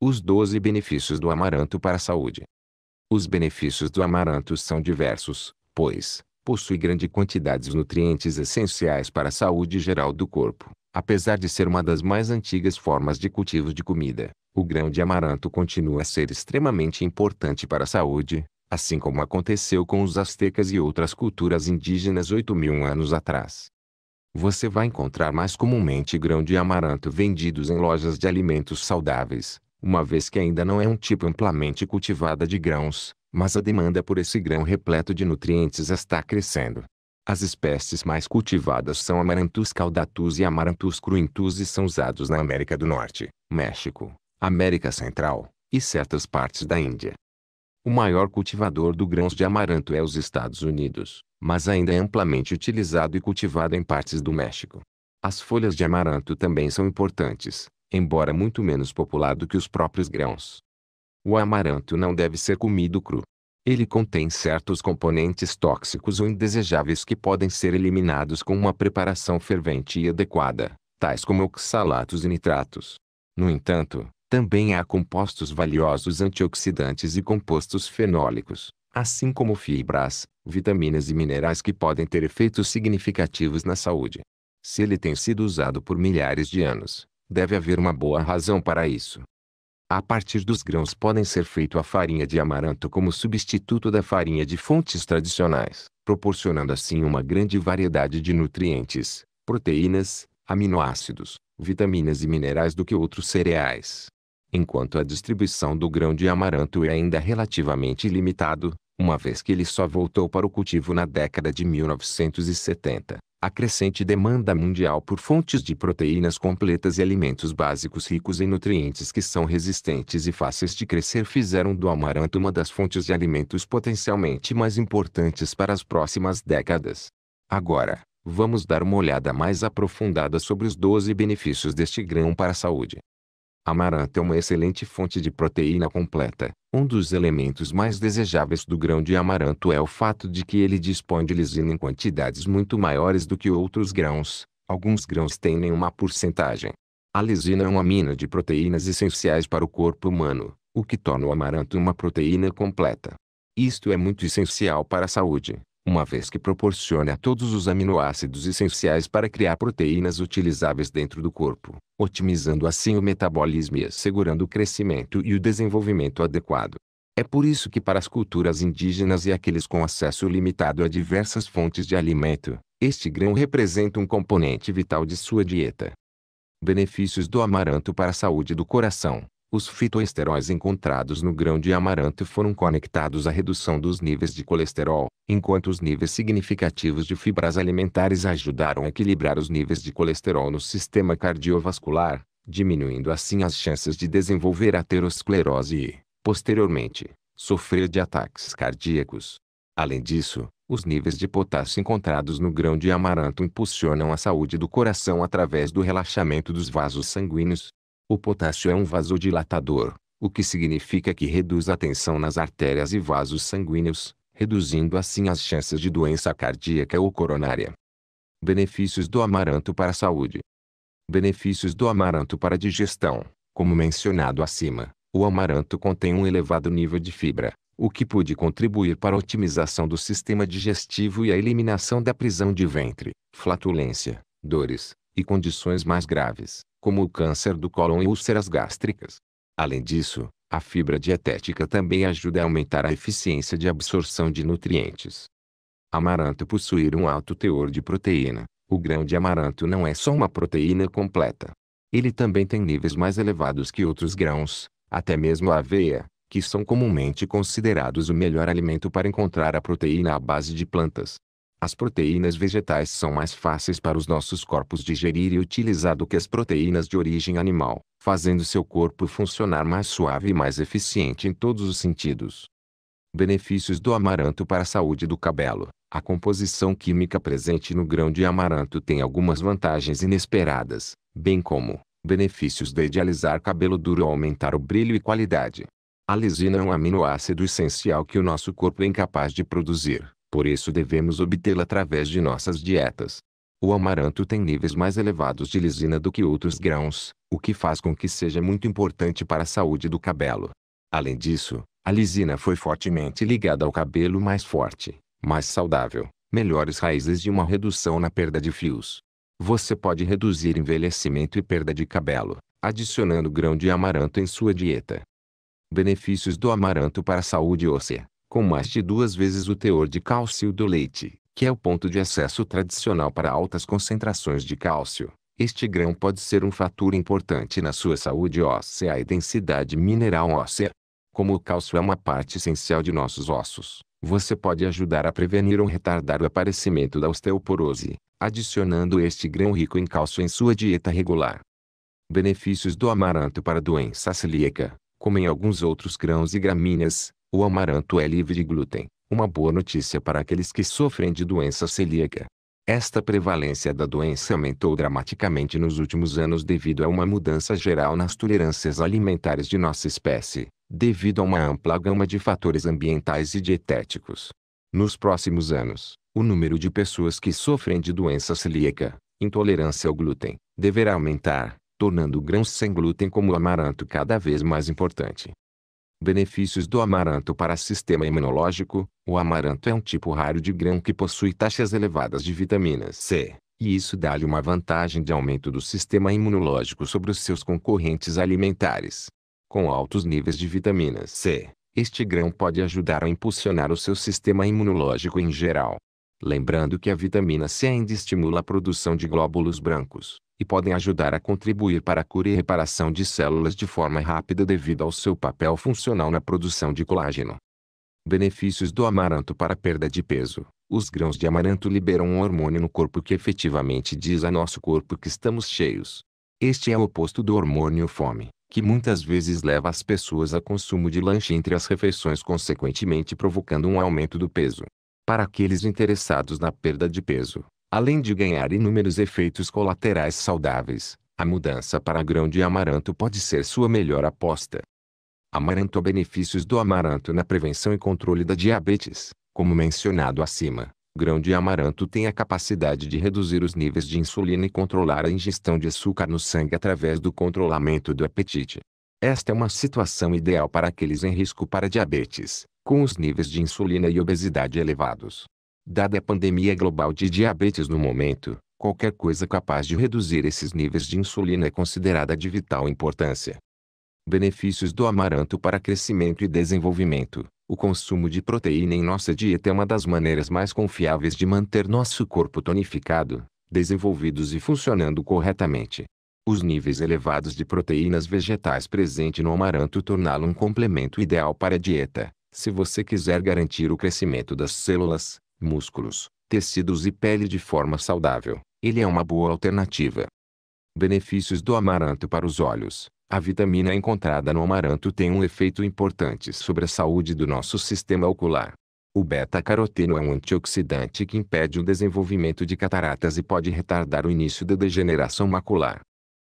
Os 12 benefícios do amaranto para a saúde. Os benefícios do amaranto são diversos, pois possui grande quantidade de nutrientes essenciais para a saúde geral do corpo. Apesar de ser uma das mais antigas formas de cultivo de comida, o grão de amaranto continua a ser extremamente importante para a saúde, assim como aconteceu com os astecas e outras culturas indígenas 8 mil anos atrás. Você vai encontrar mais comumente grão de amaranto vendidos em lojas de alimentos saudáveis, uma vez que ainda não é um tipo amplamente cultivada de grãos, mas a demanda por esse grão repleto de nutrientes está crescendo. As espécies mais cultivadas são Amaranthus caudatus e Amaranthus cruintus e são usados na América do Norte, México, América Central e certas partes da Índia. O maior cultivador do grãos de amaranto é os Estados Unidos, mas ainda é amplamente utilizado e cultivado em partes do México. As folhas de amaranto também são importantes, embora muito menos popular do que os próprios grãos. O amaranto não deve ser comido cru. Ele contém certos componentes tóxicos ou indesejáveis que podem ser eliminados com uma preparação fervente e adequada, tais como oxalatos e nitratos. No entanto, também há compostos valiosos antioxidantes e compostos fenólicos, assim como fibras, vitaminas e minerais que podem ter efeitos significativos na saúde. Se ele tem sido usado por milhares de anos, deve haver uma boa razão para isso. A partir dos grãos podem ser feito a farinha de amaranto como substituto da farinha de fontes tradicionais, proporcionando assim uma grande variedade de nutrientes, proteínas, aminoácidos, vitaminas e minerais do que outros cereais. Enquanto a distribuição do grão de amaranto é ainda relativamente limitado, uma vez que ele só voltou para o cultivo na década de 1970 a crescente demanda mundial por fontes de proteínas completas e alimentos básicos ricos em nutrientes que são resistentes e fáceis de crescer fizeram do amaranto uma das fontes de alimentos potencialmente mais importantes para as próximas décadas. Agora, vamos dar uma olhada mais aprofundada sobre os 12 benefícios deste grão para a saúde. Amaranto é uma excelente fonte de proteína completa. Um dos elementos mais desejáveis do grão de amaranto é o fato de que ele dispõe de lisina em quantidades muito maiores do que outros grãos. Alguns grãos têm nenhuma porcentagem. A lisina é uma mina de proteínas essenciais para o corpo humano, o que torna o amaranto uma proteína completa. Isto é muito essencial para a saúde uma vez que proporciona a todos os aminoácidos essenciais para criar proteínas utilizáveis dentro do corpo, otimizando assim o metabolismo e assegurando o crescimento e o desenvolvimento adequado. É por isso que para as culturas indígenas e aqueles com acesso limitado a diversas fontes de alimento, este grão representa um componente vital de sua dieta. Benefícios do amaranto para a saúde do coração. Os fitoesteróis encontrados no grão de amaranto foram conectados à redução dos níveis de colesterol, enquanto os níveis significativos de fibras alimentares ajudaram a equilibrar os níveis de colesterol no sistema cardiovascular, diminuindo assim as chances de desenvolver aterosclerose e, posteriormente, sofrer de ataques cardíacos. Além disso, os níveis de potássio encontrados no grão de amaranto impulsionam a saúde do coração através do relaxamento dos vasos sanguíneos, o potássio é um vasodilatador, o que significa que reduz a tensão nas artérias e vasos sanguíneos, reduzindo assim as chances de doença cardíaca ou coronária. Benefícios do amaranto para a saúde. Benefícios do amaranto para a digestão. Como mencionado acima, o amaranto contém um elevado nível de fibra, o que pode contribuir para a otimização do sistema digestivo e a eliminação da prisão de ventre, flatulência, dores, e condições mais graves, como o câncer do cólon e úlceras gástricas. Além disso, a fibra dietética também ajuda a aumentar a eficiência de absorção de nutrientes. Amaranto possuir um alto teor de proteína. O grão de amaranto não é só uma proteína completa. Ele também tem níveis mais elevados que outros grãos, até mesmo a aveia, que são comumente considerados o melhor alimento para encontrar a proteína à base de plantas. As proteínas vegetais são mais fáceis para os nossos corpos digerir e utilizar do que as proteínas de origem animal, fazendo seu corpo funcionar mais suave e mais eficiente em todos os sentidos. Benefícios do amaranto para a saúde do cabelo. A composição química presente no grão de amaranto tem algumas vantagens inesperadas, bem como benefícios de idealizar cabelo duro ou aumentar o brilho e qualidade. A lisina é um aminoácido essencial que o nosso corpo é incapaz de produzir por isso devemos obtê-la através de nossas dietas. O amaranto tem níveis mais elevados de lisina do que outros grãos, o que faz com que seja muito importante para a saúde do cabelo. Além disso, a lisina foi fortemente ligada ao cabelo mais forte, mais saudável, melhores raízes e uma redução na perda de fios. Você pode reduzir envelhecimento e perda de cabelo, adicionando grão de amaranto em sua dieta. Benefícios do amaranto para a saúde óssea com mais de duas vezes o teor de cálcio do leite, que é o ponto de acesso tradicional para altas concentrações de cálcio. Este grão pode ser um fator importante na sua saúde óssea e densidade mineral óssea. Como o cálcio é uma parte essencial de nossos ossos, você pode ajudar a prevenir ou retardar o aparecimento da osteoporose, adicionando este grão rico em cálcio em sua dieta regular. Benefícios do amaranto para doença celíaca Como em alguns outros grãos e gramíneas, o amaranto é livre de glúten, uma boa notícia para aqueles que sofrem de doença celíaca. Esta prevalência da doença aumentou dramaticamente nos últimos anos devido a uma mudança geral nas tolerâncias alimentares de nossa espécie, devido a uma ampla gama de fatores ambientais e dietéticos. Nos próximos anos, o número de pessoas que sofrem de doença celíaca, intolerância ao glúten, deverá aumentar, tornando grãos sem glúten como o amaranto cada vez mais importante. Benefícios do amaranto para sistema imunológico. O amaranto é um tipo raro de grão que possui taxas elevadas de vitamina C, e isso dá-lhe uma vantagem de aumento do sistema imunológico sobre os seus concorrentes alimentares. Com altos níveis de vitamina C, este grão pode ajudar a impulsionar o seu sistema imunológico em geral. Lembrando que a vitamina C ainda estimula a produção de glóbulos brancos, e podem ajudar a contribuir para a cura e reparação de células de forma rápida devido ao seu papel funcional na produção de colágeno. Benefícios do amaranto para perda de peso. Os grãos de amaranto liberam um hormônio no corpo que efetivamente diz a nosso corpo que estamos cheios. Este é o oposto do hormônio fome, que muitas vezes leva as pessoas a consumo de lanche entre as refeições, consequentemente provocando um aumento do peso. Para aqueles interessados na perda de peso, Além de ganhar inúmeros efeitos colaterais saudáveis, a mudança para grão de amaranto pode ser sua melhor aposta. Amaranto Benefícios do amaranto na prevenção e controle da diabetes. Como mencionado acima, grão de amaranto tem a capacidade de reduzir os níveis de insulina e controlar a ingestão de açúcar no sangue através do controlamento do apetite. Esta é uma situação ideal para aqueles em risco para diabetes, com os níveis de insulina e obesidade elevados. Dada a pandemia global de diabetes no momento, qualquer coisa capaz de reduzir esses níveis de insulina é considerada de vital importância. Benefícios do amaranto para crescimento e desenvolvimento. O consumo de proteína em nossa dieta é uma das maneiras mais confiáveis de manter nosso corpo tonificado, desenvolvidos e funcionando corretamente. Os níveis elevados de proteínas vegetais presentes no amaranto torná-lo um complemento ideal para a dieta, se você quiser garantir o crescimento das células, músculos, tecidos e pele de forma saudável, ele é uma boa alternativa. Benefícios do amaranto para os olhos. A vitamina encontrada no amaranto tem um efeito importante sobre a saúde do nosso sistema ocular. O beta-caroteno é um antioxidante que impede o desenvolvimento de cataratas e pode retardar o início da degeneração macular.